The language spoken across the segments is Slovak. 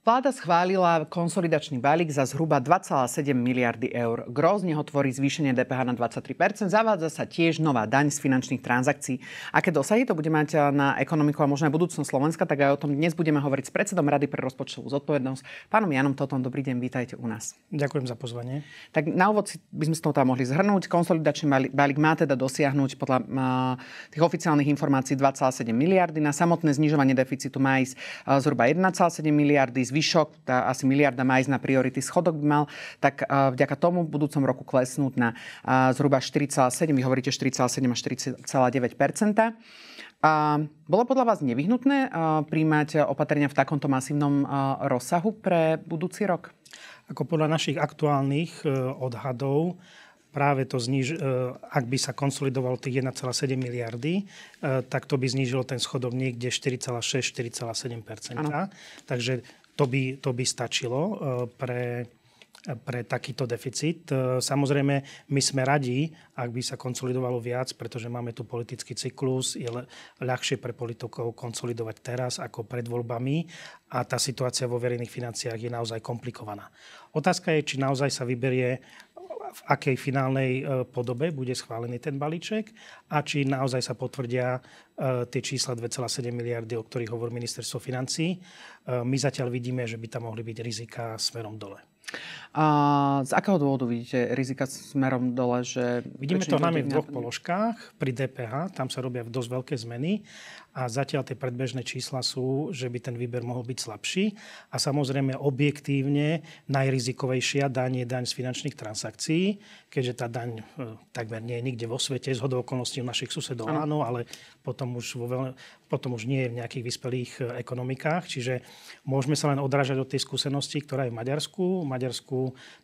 Vláda schválila konsolidačný balík za zhruba 2,7 miliardy eur. Grozne ho tvorí zvýšenie DPH na 23%. Zavádza sa tiež nová daň z finančných transakcií. Aké dosahy to bude mať eh, na ekonomiku a možno aj budúcnosť Slovenska, tak aj o tom dnes budeme hovoriť s predsedom Rady pre rozpočtovú zodpovednosť, pánom Janom Totom. Dobrý deň, vítajte u nás. Ďakujem za pozvanie. Tak na úvod by sme to tam teda mohli zhrnúť. Konsolidačný balík má teda dosiahnuť podľa eh, tých oficiálnych informácií 2,7 miliardy. Na samotné znižovanie deficitu má ísť eh, zhruba 1,7 miliardy zvyšok, tá asi miliarda má ísť na priority, schodok by mal, tak eh, vďaka tomu v budúcom roku klesnúť na eh, zhruba 4,7, vy hovoríte 4,7 až 4,9 a bolo podľa vás nevyhnutné eh, príjmať opatrenia v takomto masívnom rozsahu pre budúci rok? Ako podľa našich aktuálnych odhadov, práve to zniž, ak by sa konsolidovalo tých 1,7 miliardy, tak to by znížilo ten schodok niekde 4,6-4,7 Takže to by, to by stačilo eh, pre, eh, pre takýto deficit. Eh, samozrejme, my sme radi, ak by sa konsolidovalo viac, pretože máme tu politický cyklus, je ľahšie pre politikov konsolidovať teraz ako pred voľbami a tá situácia vo verejných financiách je naozaj komplikovaná. Otázka je, či naozaj sa vyberie v akej finálnej e, podobe bude schválený ten balíček a či naozaj sa potvrdia e, tie čísla 2,7 miliardy, o ktorých hovorí ministerstvo financí. E, my zatiaľ vidíme, že by tam mohli byť rizika smerom dole. A z akého dôvodu vidíte rizika smerom dole? Že Vidíme to hlavne v dvoch položkách. Pri DPH, tam sa robia dosť veľké zmeny a zatiaľ tie predbežné čísla sú, že by ten výber mohol byť slabší. A samozrejme objektívne najrizikovejšia daň je daň z finančných transakcií, keďže tá daň e, takmer nie je nikde vo svete, zhodou okolností u našich susedov ano. áno, ale potom už, vo veľ... potom už nie je v nejakých vyspelých e, ekonomikách. Čiže môžeme sa len odrážať od tej skúsenosti, ktorá je v Maďarsku. V Maďarsku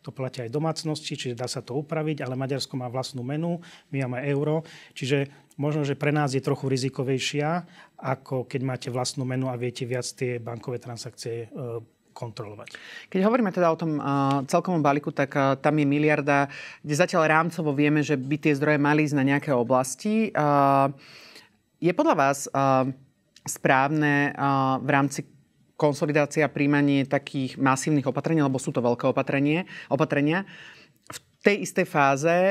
to platia aj domácnosti, čiže dá sa to upraviť, ale Maďarsko má vlastnú menu, my máme euro. Čiže možno, že pre nás je trochu rizikovejšia, ako keď máte vlastnú menu a viete viac tie bankové transakcie e, kontrolovať. Keď hovoríme teda o tom uh, celkovom balíku, tak uh, tam je miliarda, kde zatiaľ rámcovo vieme, že by tie zdroje mali ísť na nejaké oblasti. Uh, je podľa vás uh, správne uh, v rámci konsolidácie a príjmanie takých masívnych opatrení, lebo sú to veľké opatrenie, opatrenia, v tej istej fáze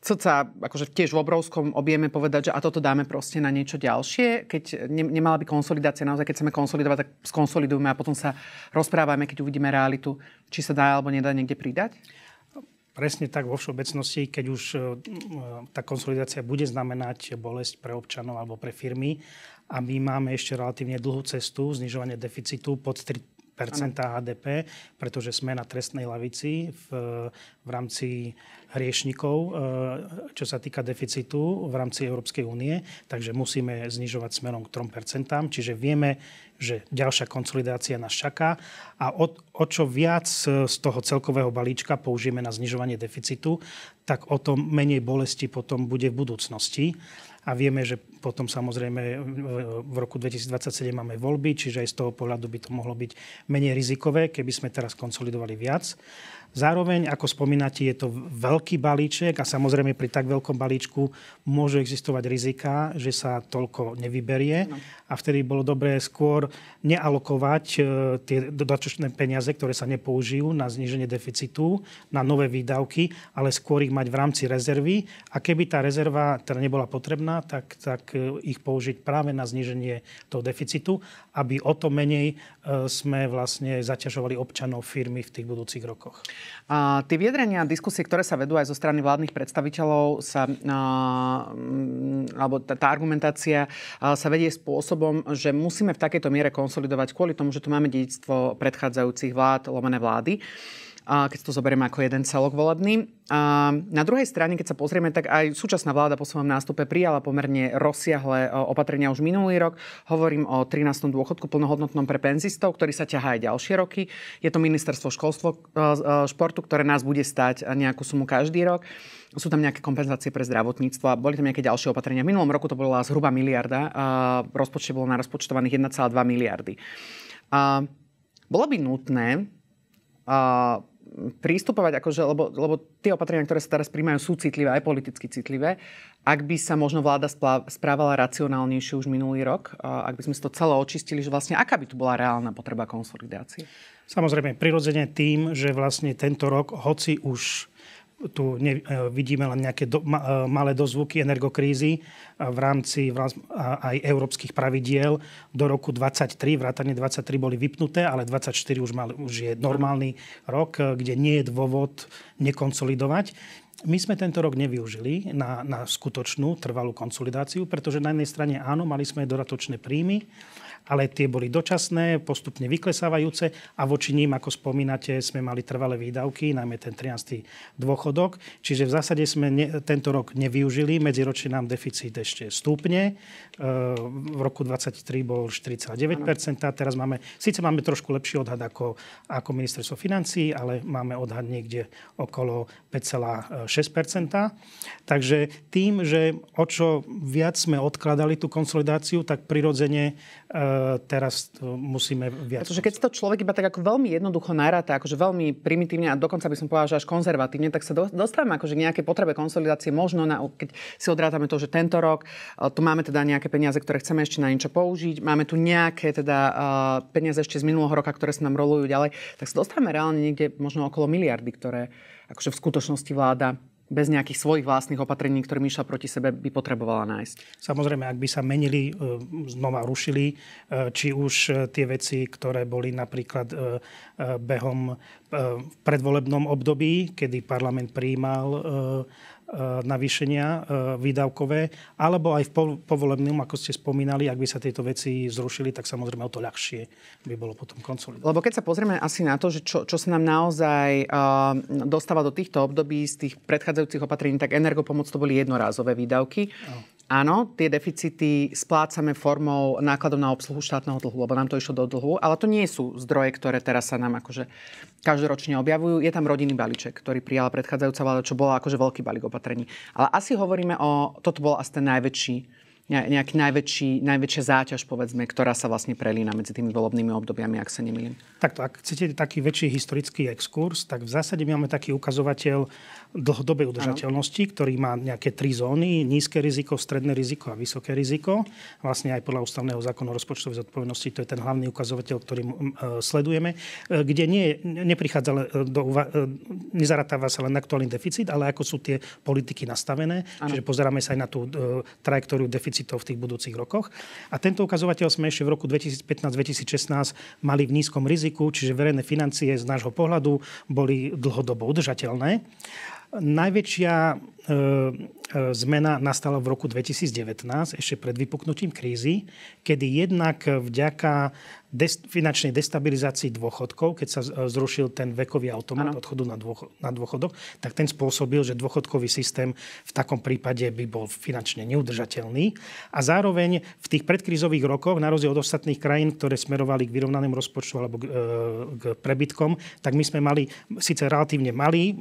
sa akože tiež v obrovskom objeme povedať, že a toto dáme proste na niečo ďalšie. Keď ne, nemala by konsolidácia, naozaj keď chceme konsolidovať, tak skonsolidujeme a potom sa rozprávame, keď uvidíme realitu, či sa dá alebo nedá niekde pridať? Presne tak vo všeobecnosti, keď už e, tá konsolidácia bude znamenať bolesť pre občanov alebo pre firmy a my máme ešte relatívne dlhú cestu znižovania deficitu pod HDP, pretože sme na trestnej lavici v, v rámci hriešnikov, eh, čo sa týka deficitu v rámci Európskej únie, takže musíme znižovať smerom k 3%, čiže vieme, že ďalšia konsolidácia nás čaká a o, o čo viac z toho celkového balíčka použijeme na znižovanie deficitu, tak o to menej bolesti potom bude v budúcnosti a vieme, že potom samozrejme e, v roku 2027 máme voľby, čiže aj z toho pohľadu by to mohlo byť menej rizikové, keby sme teraz konsolidovali viac. Zároveň, ako spomínate, je to veľký balíček a samozrejme pri tak veľkom balíčku môžu existovať rizika, že sa toľko nevyberie no. a vtedy bolo dobré skôr nealokovať e, tie dodatočné peniaze, ktoré sa nepoužijú na zníženie deficitu, na nové výdavky, ale skôr ich mať v rámci rezervy a keby tá rezerva teda nebola potrebná, tak, tak e, ich použiť práve na zníženie toho deficitu, aby o to menej e, sme vlastne zaťažovali občanov firmy v tých budúcich rokoch. A tie vyjadrenia a diskusie, ktoré sa vedú aj zo strany vládnych predstaviteľov, sa, a, mm, alebo tá, tá argumentácia a, sa vedie spôsobom, že musíme v takejto miere konsolidovať kvôli tomu, že tu máme dedictvo predchádzajúcich vlád, lomené vlády keď to zoberieme ako jeden celok volebný. na druhej strane, keď sa pozrieme, tak aj súčasná vláda po svojom nástupe prijala pomerne rozsiahle e, opatrenia už minulý rok. Hovorím o 13. dôchodku plnohodnotnom pre penzistov, ktorý sa ťahá aj ďalšie roky. Je to ministerstvo školstvo, e, e, športu, ktoré nás bude stať nejakú sumu každý rok. Sú tam nejaké kompenzácie pre zdravotníctvo a boli tam nejaké ďalšie opatrenia. V minulom roku to bola zhruba miliarda. Rozpočet rozpočte bolo rozpočtovaných 1,2 miliardy. A bolo by nutné prístupovať, akože, lebo, lebo tie opatrenia, ktoré sa teraz príjmajú, sú citlivé, aj politicky citlivé. Ak by sa možno vláda správala racionálnejšie už minulý rok, ak by sme to celé očistili, že vlastne aká by tu bola reálna potreba konsolidácie? Samozrejme, prirodzene tým, že vlastne tento rok, hoci už tu ne, e, vidíme len nejaké do, ma, e, malé dozvuky energokrízy e, v rámci aj európskych pravidiel. Do roku 23, vrátane 23 boli vypnuté, ale 24 už, mal, už je normálny rok, kde nie je dôvod nekonsolidovať. My sme tento rok nevyužili na, na skutočnú trvalú konsolidáciu, pretože na jednej strane áno, mali sme dodatočné príjmy, ale tie boli dočasné, postupne vyklesávajúce a voči ním, ako spomínate, sme mali trvalé výdavky, najmä ten 13. dôchodok. Čiže v zásade sme ne, tento rok nevyužili, medziročne nám deficit ešte stúpne. E, v roku 2023 bol 4,9%, teraz máme, síce máme trošku lepší odhad ako, ako ministerstvo financí, ale máme odhad niekde okolo 5,6%. Takže tým, že o čo viac sme odkladali tú konsolidáciu, tak prirodzene e, E, teraz musíme viac. Pretože keď to človek iba tak ako veľmi jednoducho naráta, akože veľmi primitívne a dokonca by som povedal, že až konzervatívne, tak sa dostávame akože nejaké potrebe konsolidácie možno, na, keď si odrátame to, že tento rok e, tu máme teda nejaké peniaze, ktoré chceme ešte na niečo použiť, máme tu nejaké teda e, peniaze ešte z minulého roka, ktoré sa nám rolujú ďalej, tak sa dostávame reálne niekde možno okolo miliardy, ktoré akože v skutočnosti vláda bez nejakých svojich vlastných opatrení, ktoré išla proti sebe, by potrebovala nájsť. Samozrejme, ak by sa menili, e, znova rušili, e, či už e, tie veci, ktoré boli napríklad behom v predvolebnom období, kedy parlament prijímal Eh, navýšenia eh, výdavkové, alebo aj v povolebnom, ako ste spomínali, ak by sa tieto veci zrušili, tak samozrejme o to ľahšie by bolo potom konsolidovať. Lebo keď sa pozrieme asi na to, že čo, čo sa nám naozaj eh, dostáva do týchto období z tých predchádzajúcich opatrení, tak energopomoc to boli jednorázové výdavky. No. Áno, tie deficity splácame formou nákladov na obsluhu štátneho dlhu, lebo nám to išlo do dlhu, ale to nie sú zdroje, ktoré teraz sa nám akože každoročne objavujú. Je tam rodinný balíček, ktorý prijala predchádzajúca vláda, čo bola akože veľký balík opatrení. Ale asi hovoríme o, toto bol asi ten najväčší nejaký najväčší, najväčšia záťaž, povedzme, ktorá sa vlastne prelína medzi tými volebnými obdobiami, ak sa nemýlim. Takto, ak chcete taký väčší historický exkurs, tak v zásade máme taký ukazovateľ dlhodobej udržateľnosti, ano. ktorý má nejaké tri zóny, nízke riziko, stredné riziko a vysoké riziko. Vlastne aj podľa ústavného zákona o rozpočtovej zodpovednosti, to je ten hlavný ukazovateľ, ktorý e, sledujeme, e, kde nie, neprichádza e, do nezaratáva sa len aktuálny deficit, ale ako sú tie politiky nastavené. Ano. Čiže pozeráme sa aj na tú trajektóriu deficitov v tých budúcich rokoch. A tento ukazovateľ sme ešte v roku 2015-2016 mali v nízkom riziku, čiže verejné financie z nášho pohľadu boli dlhodobo udržateľné najväčšia E, e, zmena nastala v roku 2019, ešte pred vypuknutím krízy, kedy jednak vďaka des- finančnej destabilizácii dôchodkov, keď sa e, zrušil ten vekový automat ano. odchodu na, dôcho- na dôchodok, tak ten spôsobil, že dôchodkový systém v takom prípade by bol finančne neudržateľný. A zároveň v tých predkrízových rokoch, na rozdiel od ostatných krajín, ktoré smerovali k vyrovnanému rozpočtu alebo k, k prebytkom, tak my sme mali síce relatívne malý,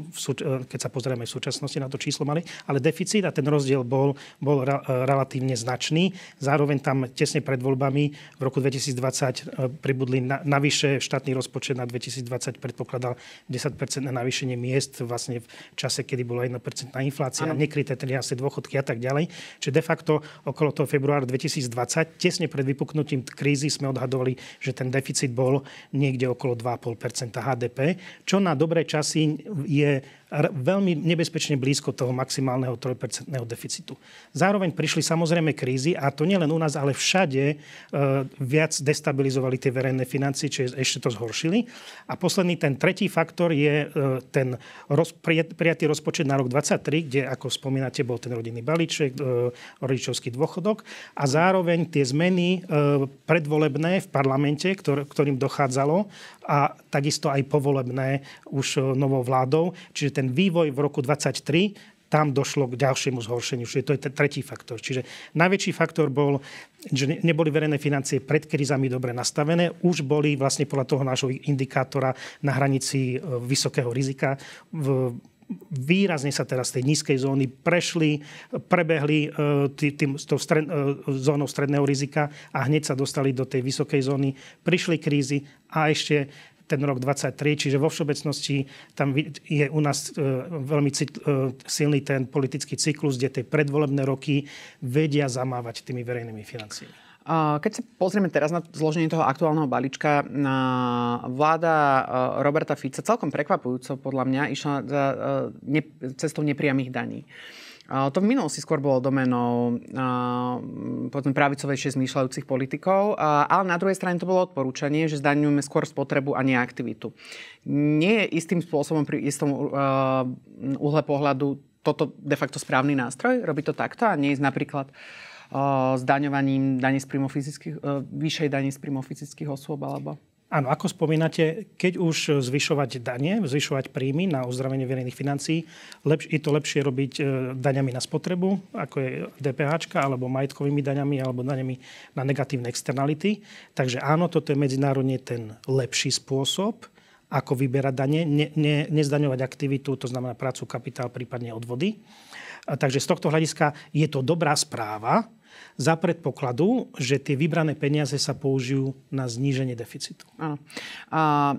keď sa pozrieme v súčasnosti na to číslo, mali ďalej, ale deficit a ten rozdiel bol, bol re, relatívne značný. Zároveň tam tesne pred voľbami v roku 2020 e, pribudli na, navyše štátny rozpočet na 2020 predpokladal 10% na navýšenie miest vlastne v čase, kedy bola 1% inflácia, ano. nekryté 13 dôchodky a tak ďalej. Čiže de facto okolo toho februára 2020, tesne pred vypuknutím krízy sme odhadovali, že ten deficit bol niekde okolo 2,5% HDP, čo na dobré časy je veľmi nebezpečne blízko toho maximálneho 3% deficitu. Zároveň prišli samozrejme krízy a to nielen u nás, ale všade e, viac destabilizovali tie verejné financie, čiže ešte to zhoršili. A posledný, ten tretí faktor je e, ten prijatý rozpočet na rok 2023, kde, ako spomínate, bol ten rodinný balíček, e, rodičovský dôchodok a zároveň tie zmeny predvolebné v parlamente, ktorým dochádzalo a takisto aj povolebné už e, novou vládou. Čiže ten vývoj v roku 2023 tam došlo k ďalšiemu zhoršeniu. Čiže to je ten tretí faktor. Čiže najväčší faktor bol, že neboli verejné financie pred krizami dobre nastavené, už boli vlastne podľa toho nášho indikátora na hranici e, vysokého rizika. V výrazne sa teraz z tej nízkej zóny prešli, prebehli e, tým, tým, stred, zónou stredného rizika a hneď sa dostali do tej vysokej zóny. Prišli krízy a ešte ten rok 23, čiže vo všeobecnosti tam je u nás e, veľmi e, silný ten politický cyklus, kde tie predvolebné roky vedia zamávať tými verejnými financiami. Keď sa pozrieme teraz na zloženie toho aktuálneho balíčka, vláda e, Roberta Fica celkom prekvapujúco podľa mňa išla za, cestou nepriamých daní. To v minulosti skôr bolo domenou mm, potom pravicovejšie zmýšľajúcich politikov, ale na druhej strane to bolo odporúčanie, že zdaňujeme skôr spotrebu a nie aktivitu. Nie je istým spôsobom pri istom e, mm, uhle pohľadu toto de facto správny nástroj, robí to takto a nie ísť napríklad e, zdaňovaním dane z príjmu fyzických, e, vyššej daní z príjmu fyzických osôb alebo... Áno, ako spomínate, keď už zvyšovať dane, zvyšovať príjmy na uzdravenie verejných financií, lepš- je to lepšie robiť e, daňami na spotrebu, ako je DPH, alebo majetkovými daňami, alebo daňami na negatívne externality. Takže áno, toto je medzinárodne ten lepší spôsob, ako vyberať dane, ne, ne, nezdaňovať aktivitu, to znamená prácu, kapitál, prípadne odvody. A takže z tohto hľadiska je to dobrá správa, za predpokladu, že tie vybrané peniaze sa použijú na zníženie deficitu. Áno. A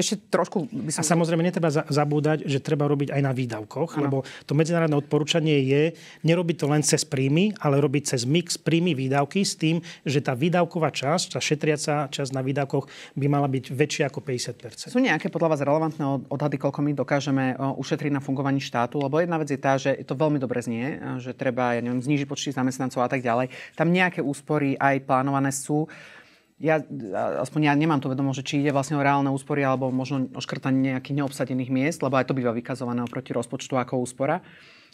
ešte trošku by som... A samozrejme netreba zabúdať, že treba robiť aj na výdavkoch, ano. lebo to medzinárodné odporúčanie je nerobiť to len cez príjmy, ale robiť cez mix príjmy výdavky s tým, že tá výdavková časť, tá šetriaca časť na výdavkoch by mala byť väčšia ako 50 Sú nejaké podľa vás relevantné odhady, koľko my dokážeme ušetriť na fungovaní štátu? Lebo jedna vec je tá, že to veľmi dobre znie, že treba, ja neviem, znížiť počty zamestnancov a tak ďalej. Tam nejaké úspory aj plánované sú ja, aspoň ja nemám to vedomo, že či ide vlastne o reálne úspory alebo možno o škrtanie nejakých neobsadených miest, lebo aj to býva vykazované oproti rozpočtu ako úspora.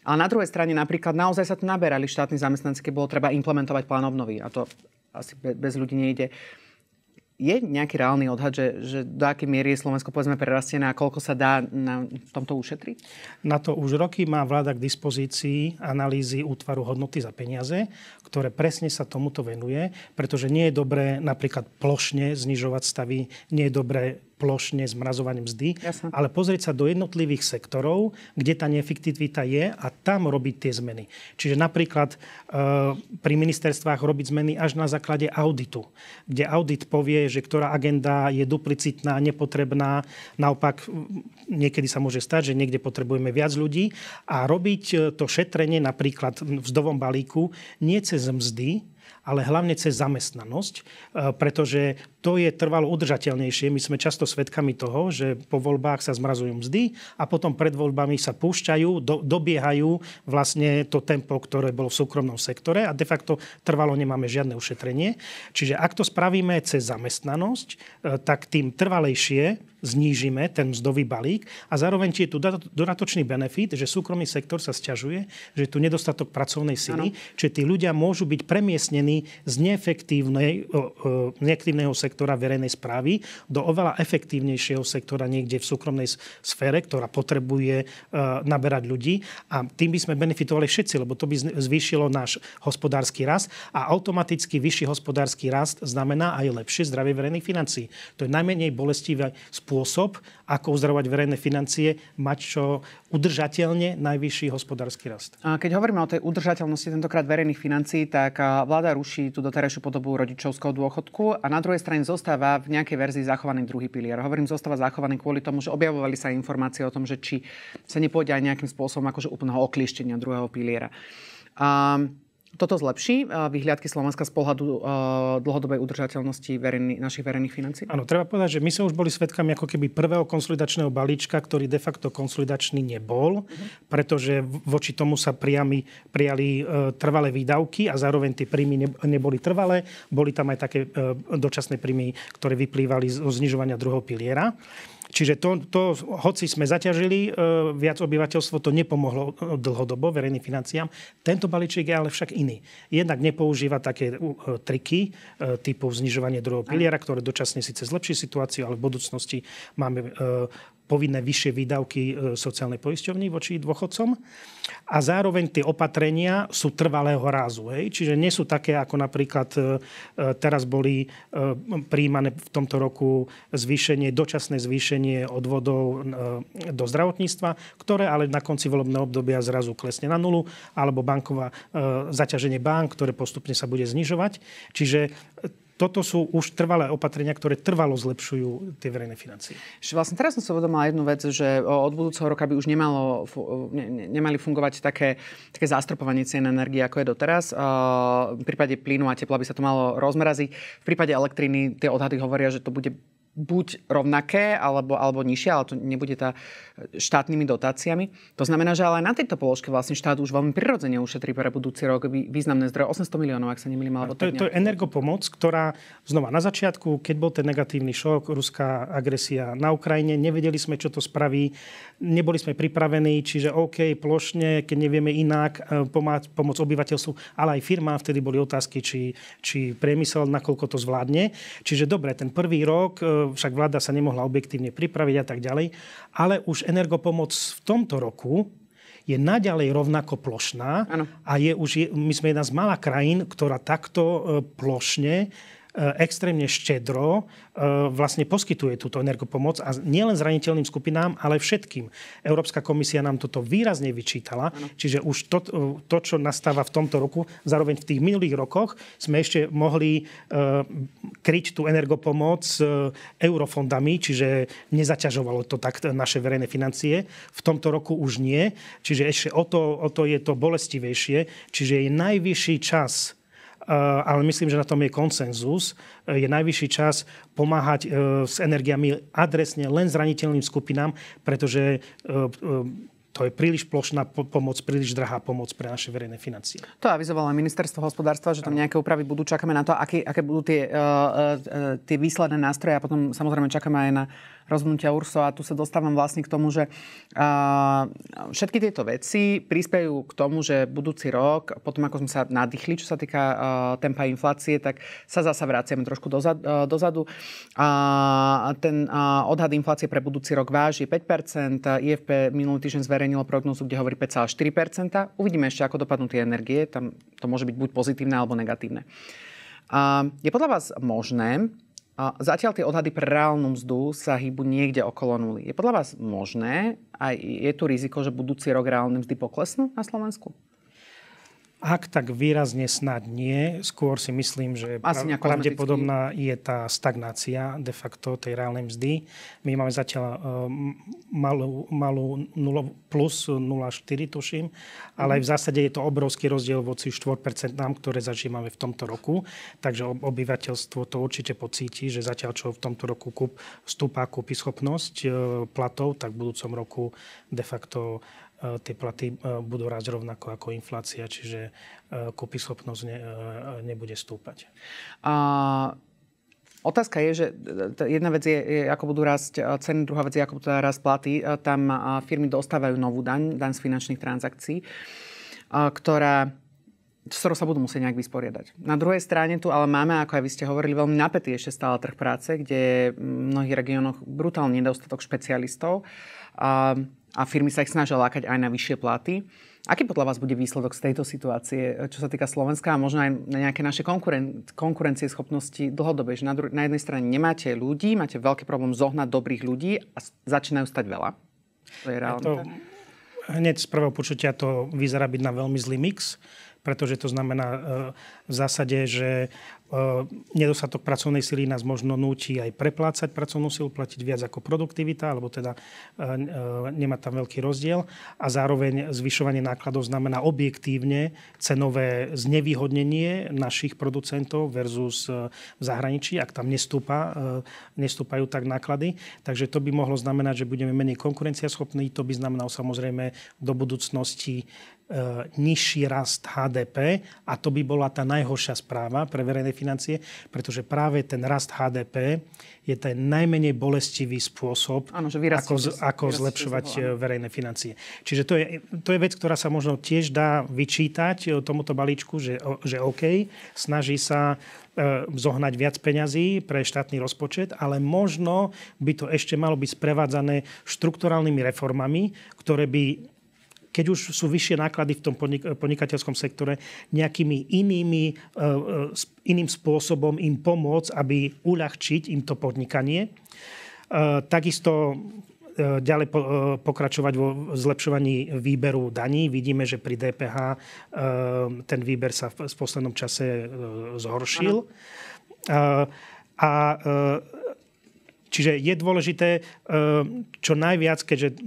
Ale na druhej strane napríklad naozaj sa tu naberali štátni zamestnanci, keď bolo treba implementovať plán obnovy a to asi bez ľudí nejde. Uh, je nejaký reálny odhad, že, že do akej miery je Slovensko povedzme prerastené a koľko sa dá na tomto ušetriť? Na to už roky má vláda k dispozícii analýzy útvaru hodnoty za peniaze, ktoré presne sa tomuto venuje, pretože nie je dobré napríklad plošne znižovať stavy, nie je dobré plošne zmrazovanie mzdy, Jasne. ale pozrieť sa do jednotlivých sektorov, kde tá neefektivita je a tam robiť tie zmeny. Čiže napríklad e, pri ministerstvách robiť zmeny až na základe auditu, kde audit povie, že ktorá agenda je duplicitná, nepotrebná, naopak niekedy sa môže stať, že niekde potrebujeme viac ľudí a robiť e, to šetrenie napríklad v vzdovom balíku nie cez mzdy, ale hlavne cez zamestnanosť, e, pretože to je trvalo udržateľnejšie. My sme často svedkami toho, že po voľbách sa zmrazujú mzdy a potom pred voľbami sa púšťajú, do, dobiehajú vlastne to tempo, ktoré bolo v súkromnom sektore a de facto trvalo nemáme žiadne ušetrenie. Čiže ak to spravíme cez zamestnanosť, e, tak tým trvalejšie znížime ten mzdový balík a zároveň je tu dodatočný benefit, že súkromný sektor sa sťažuje, že je tu nedostatok pracovnej sily, ano. čiže tí ľudia môžu byť premiestnení z neefektívneho sektora sektora verejnej správy do oveľa efektívnejšieho sektora niekde v súkromnej sfére, ktorá potrebuje e, naberať ľudí. A tým by sme benefitovali všetci, lebo to by zvýšilo náš hospodársky rast a automaticky vyšší hospodársky rast znamená aj lepšie zdravie verejných financií. To je najmenej bolestivý spôsob, ako uzdravovať verejné financie, mať čo udržateľne najvyšší hospodársky rast. A keď hovoríme o tej udržateľnosti tentokrát verejných financií, tak vláda ruší tú doterajšiu podobu rodičovského dôchodku a na druhej strane zároveň zostáva v nejakej verzii zachovaný druhý pilier. Hovorím, zostáva zachovaný kvôli tomu, že objavovali sa informácie o tom, že či sa nepôjde aj nejakým spôsobom akože úplného oklieštenia druhého piliera. Um, toto zlepší eh, vyhliadky Slovenska z pohľadu eh, dlhodobej udržateľnosti verejný, našich verejných financí? Áno, treba povedať, že my sme už boli svetkami ako keby prvého konsolidačného balíčka, ktorý de facto konsolidačný nebol, uh-huh. pretože voči tomu sa priami, prijali eh, trvalé výdavky a zároveň tie príjmy neboli trvalé. Boli tam aj také dočasné príjmy, ktoré vyplývali zo znižovania druhého piliera. Čiže to, to, hoci sme zaťažili e, viac obyvateľstvo, to nepomohlo e, dlhodobo verejným financiám. Tento balíček je ale však iný. Jednak nepoužíva také e, triky typu znižovanie druhého piliera, ktoré dočasne síce zlepší situáciu, ale v budúcnosti máme povinné vyššie výdavky e, sociálnej poisťovní voči dôchodcom. A zároveň tie opatrenia sú trvalého rázu. Hej? Čiže nie sú také, ako napríklad e, e, teraz boli príjmané v tomto roku zvýšenie, dočasné zvýšenie odvodov do zdravotníctva, ktoré ale na konci volebného obdobia zrazu klesne na nulu, alebo banková zaťaženie bank, ktoré postupne sa bude znižovať. Čiže toto sú už trvalé opatrenia, ktoré trvalo zlepšujú tie verejné financie. Vlastne teraz som sa uvedomila jednu vec, že od budúceho roka by už nemalo, ne, nemali fungovať také, také zastropovanie cien energie, ako je doteraz. V prípade plynu a tepla by sa to malo rozmraziť. V prípade elektriny tie odhady hovoria, že to bude buď rovnaké alebo, alebo nižšie, ale to nebude tá e, štátnymi dotáciami. To znamená, že ale na tejto položke vlastne štát už veľmi prirodzene ušetrí pre budúci rok významné zdroje, 800 miliónov, ak sa nemýlim. Alebo to, je, to je energopomoc, ktorá znova na začiatku, keď bol ten negatívny šok, ruská agresia na Ukrajine, nevedeli sme, čo to spraví, neboli sme pripravení, čiže OK, plošne, keď nevieme inak, e, pomáť, pomoc obyvateľstvu, ale aj firma vtedy boli otázky, či, či priemysel, nakoľko to zvládne. Čiže dobre, ten prvý rok e, však vláda sa nemohla objektívne pripraviť a tak ďalej. Ale už energopomoc v tomto roku je naďalej rovnako plošná ano. a je už, my sme jedna z malá krajín, ktorá takto e, plošne E, extrémne štedro e, vlastne poskytuje túto energopomoc a nielen zraniteľným skupinám, ale všetkým. Európska komisia nám toto výrazne vyčítala, ano. čiže už to, e, to, čo nastáva v tomto roku, zároveň v tých minulých rokoch sme ešte mohli kryť tú energopomoc eurofondami, čiže nezaťažovalo to tak naše verejné financie. V tomto roku už nie, čiže ešte o to, o to je to bolestivejšie, čiže je najvyšší čas, Eh, ale myslím, že na tom je konsenzus. Eh, je najvyšší čas pomáhať eh, s energiami adresne len zraniteľným skupinám, pretože to je príliš plošná pomoc, príliš drahá pomoc pre naše verejné financie. To avizovalo ministerstvo hospodárstva, že tam nejaké úpravy budú. Čakáme na to, aké, aké budú tie, uh, uh, tie výsledné nástroje a potom samozrejme čakáme aj na rozhodnutia URSO a tu sa dostávam vlastne k tomu, že uh, všetky tieto veci prispejú k tomu, že budúci rok, potom ako sme sa nadýchli, čo sa týka uh, tempa inflácie, tak sa zasa vraciame trošku dozad, uh, dozadu. Uh, ten uh, odhad inflácie pre budúci rok váži 5%, IFP minulý týždeň zverejnil zverejnilo prognozu, kde hovorí 5,4 Uvidíme ešte, ako dopadnú tie energie. Tam to môže byť buď pozitívne alebo negatívne. A je podľa vás možné, a zatiaľ tie odhady pre reálnu mzdu sa hýbu niekde okolo nuly. Je podľa vás možné, a je tu riziko, že budúci rok reálne mzdy poklesnú na Slovensku? Ak tak výrazne snad nie, skôr si myslím, že Asi pravdepodobná pravdepodobná je tá stagnácia de facto tej reálnej mzdy. My máme zatiaľ um, malú, malú 0, plus 0,4 tuším, ale mm. v zásade je to obrovský rozdiel voci 4% nám, ktoré zažívame v tomto roku. Takže obyvateľstvo to určite pocíti, že zatiaľ čo v tomto roku kúp, stúpa kúpyschopnosť eh, platov, tak v budúcom roku de facto E, tie platy e, budú rásť rovnako ako inflácia, čiže e, kúpyschopnosť ne, nebude stúpať. A Otázka je, že jedna vec je, je ako budú rásť ceny, druhá vec je, ako budú teda rásť platy. Tam firmy dostávajú novú daň, daň z finančných transakcií, ktorá s ktorou sa budú musieť nejak vysporiadať. Na druhej strane tu ale máme, ako aj vy ste hovorili, veľmi napätý ešte stále trh práce, kde v mnohých regiónoch brutálny nedostatok špecialistov. A a firmy sa ich snažia lákať aj na vyššie platy. Aký podľa vás bude výsledok z tejto situácie, čo sa týka Slovenska a možno aj na nejaké naše konkuren- konkurencie schopnosti dlhodobej? Že na, dru- na jednej strane nemáte ľudí, máte veľký problém zohnať dobrých ľudí a začínajú stať veľa. To je reálne. To, hneď z prvého počutia to vyzerá byť na veľmi zlý mix, pretože to znamená e, v zásade, že e, nedostatok pracovnej sily nás možno núti aj preplácať pracovnú silu, platiť viac ako produktivita, alebo teda e, e, nemá tam veľký rozdiel. A zároveň zvyšovanie nákladov znamená objektívne cenové znevýhodnenie našich producentov versus v zahraničí, ak tam nestúpa, nestúpajú tak náklady. Takže to by mohlo znamenať, že budeme menej konkurenciaschopní, to by znamenalo samozrejme do budúcnosti nižší rast HDP a to by bola tá naj najhoršia správa pre verejné financie, pretože práve ten rast HDP je ten najmenej bolestivý spôsob, ano, že vyrastie, ako, z, ako zlepšovať eh, verejné financie. Čiže to je, to je vec, ktorá sa možno tiež dá vyčítať eh, tomuto balíčku, že, že OK, snaží sa eh, zohnať viac peňazí pre štátny rozpočet, ale možno by to ešte malo byť sprevádzané štrukturálnymi reformami, ktoré by keď už sú vyššie náklady v tom podnikateľskom sektore, nejakými inými, e, e, iným spôsobom im pomôcť, aby uľahčiť im to podnikanie. E, takisto ďalej pokračovať vo zlepšovaní výberu daní. Vidíme, že pri DPH ten výber sa v poslednom čase zhoršil. A Čiže je dôležité čo najviac, keďže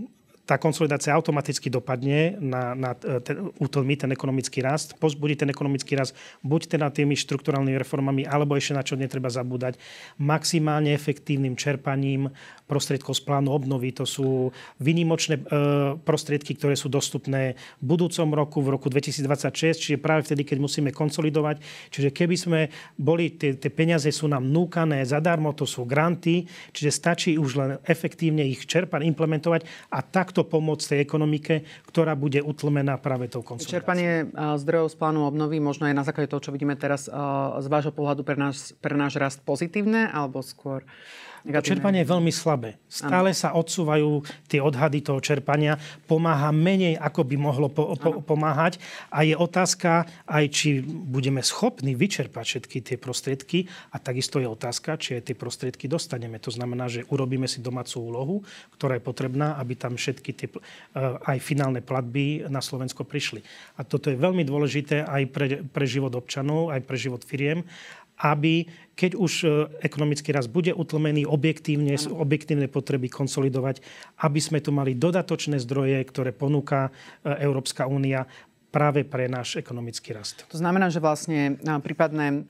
tá konsolidácia automaticky dopadne na, na e, ten, utlmi ten ekonomický rast, pozbudí ten ekonomický rast buď teda tými štrukturálnymi reformami, alebo ešte na čo netreba zabúdať, maximálne efektívnym čerpaním prostriedkov z plánu obnovy. To sú vynimočné e, prostriedky, ktoré sú dostupné v budúcom roku, v roku 2026, čiže práve vtedy, keď musíme konsolidovať. Čiže keby sme boli, tie, tie peniaze sú nám núkané zadarmo, to sú granty, čiže stačí už len efektívne ich čerpať, implementovať a takto takto pomôcť tej ekonomike, ktorá bude utlmená práve tou konsolidáciou. Čerpanie eh, zdrojov z plánu obnovy možno je na základe toho, čo vidíme teraz eh, z vášho pohľadu pre náš, pre náš rast pozitívne, alebo skôr Negatívne. čerpanie je veľmi slabé. Stále ano. sa odsúvajú tie odhady toho čerpania. Pomáha menej, ako by mohlo po, po, pomáhať. A je otázka aj, či budeme schopní vyčerpať všetky tie prostriedky. A takisto je otázka, či aj tie prostriedky dostaneme. To znamená, že urobíme si domácu úlohu, ktorá je potrebná, aby tam všetky tie eh, aj finálne platby na Slovensko prišli. A toto je veľmi dôležité aj pre, pre život občanov, aj pre život firiem aby keď už e, ekonomický rast bude utlmený, objektívne, objektívne potreby konsolidovať, aby sme tu mali dodatočné zdroje, ktoré ponúka e, Európska únia práve pre náš ekonomický rast. To znamená, že vlastne prípadné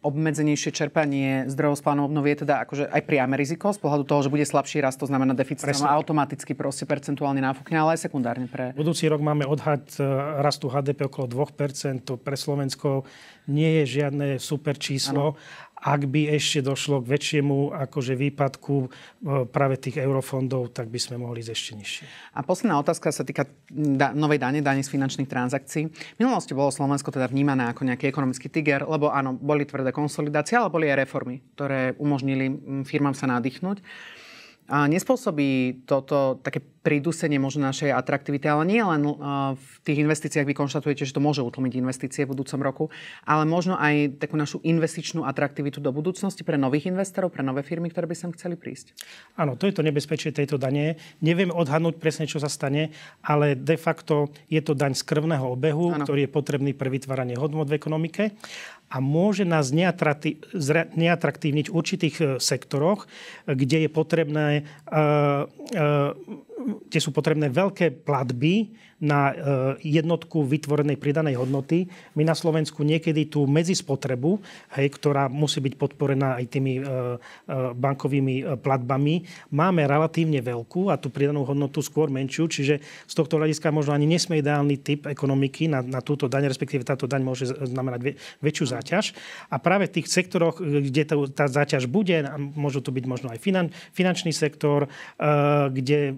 obmedzenejšie čerpanie zdrojov z plánu obnovy je teda akože aj priame riziko z pohľadu toho, že bude slabší rast, to znamená deficit Presne. automaticky proste percentuálne náfukne, ale aj sekundárne pre... Budúci rok máme odhad e, rastu HDP okolo 2%, to pre Slovensko nie je žiadne super číslo, ano. Ak by ešte došlo k väčšiemu akože výpadku e, práve tých eurofondov, tak by sme mohli ísť ešte nižšie. A posledná otázka sa týka mm, da- novej dane, dane z finančných transakcií. V minulosti bolo Slovensko teda vnímané ako nejaký ekonomický tiger, lebo áno, boli tvrdé konsolidácie, ale boli aj reformy, ktoré umožnili mm, firmám sa nadýchnuť. A nespôsobí toto také pridusenie možno našej atraktivity, ale nie len uh, v tých investíciách vy konštatujete, že to môže utlmiť investície v budúcom roku, ale možno aj takú našu investičnú atraktivitu do budúcnosti pre nových investorov, pre nové firmy, ktoré by sem chceli prísť. Áno, to je to nebezpečie tejto dane. Neviem odhadnúť presne, čo sa stane, ale de facto je to daň z krvného obehu, ano. ktorý je potrebný pre vytváranie hodnot v ekonomike a môže nás neatraktívniť v určitých e, sektoroch, kde je potrebné, e, e, kde sú potrebné veľké platby na e, jednotku vytvorenej pridanej hodnoty. My na Slovensku niekedy tú medzispotrebu, hej, ktorá musí byť podporená aj tými e, e, bankovými platbami, máme relatívne veľkú a tú pridanú hodnotu skôr menšiu, čiže z tohto hľadiska možno ani nesme ideálny typ ekonomiky na, na túto daň, respektíve táto daň môže znamenať väčšiu záťaž. A práve v tých sektoroch, kde tá záťaž bude, môžu to byť možno aj finan, finančný sektor, kde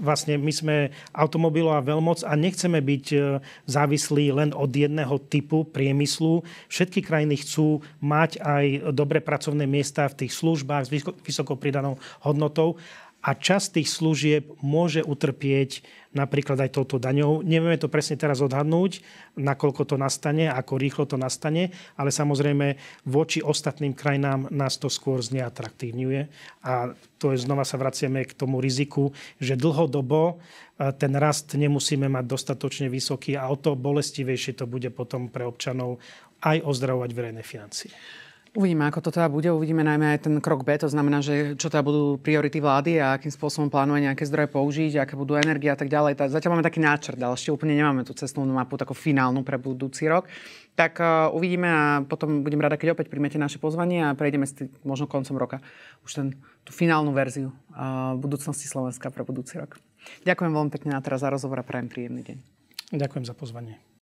vlastne my sme automobilová veľmoc a nechceme byť e, závislí len od jedného typu priemyslu. Všetky krajiny chcú mať aj dobre pracovné miesta v tých službách s vysokou pridanou hodnotou a časť tých služieb môže utrpieť napríklad aj touto daňou. Nevieme to presne teraz odhadnúť, nakoľko to nastane, ako rýchlo to nastane, ale samozrejme voči ostatným krajinám nás to skôr zneatraktívňuje. A to je, znova sa vraciame k tomu riziku, že dlhodobo e, ten rast nemusíme mať dostatočne vysoký a o to bolestivejšie to bude potom pre občanov aj ozdravovať verejné financie. Uvidíme, ako to teda bude. Uvidíme najmä aj ten krok B, to znamená, že čo teda budú priority vlády a akým spôsobom plánuje nejaké zdroje použiť, aké budú energie a tak ďalej. Zatiaľ máme taký náčrt, ale ešte úplne nemáme tú cestnú mapu takú finálnu pre budúci rok. Tak uh, uvidíme a potom budem rada, keď opäť príjmete naše pozvanie a prejdeme si možno koncom roka už ten, tú finálnu verziu uh, budúcnosti Slovenska pre budúci rok. Ďakujem veľmi pekne na teraz za rozhovor a prajem príjemný deň. Ďakujem za pozvanie.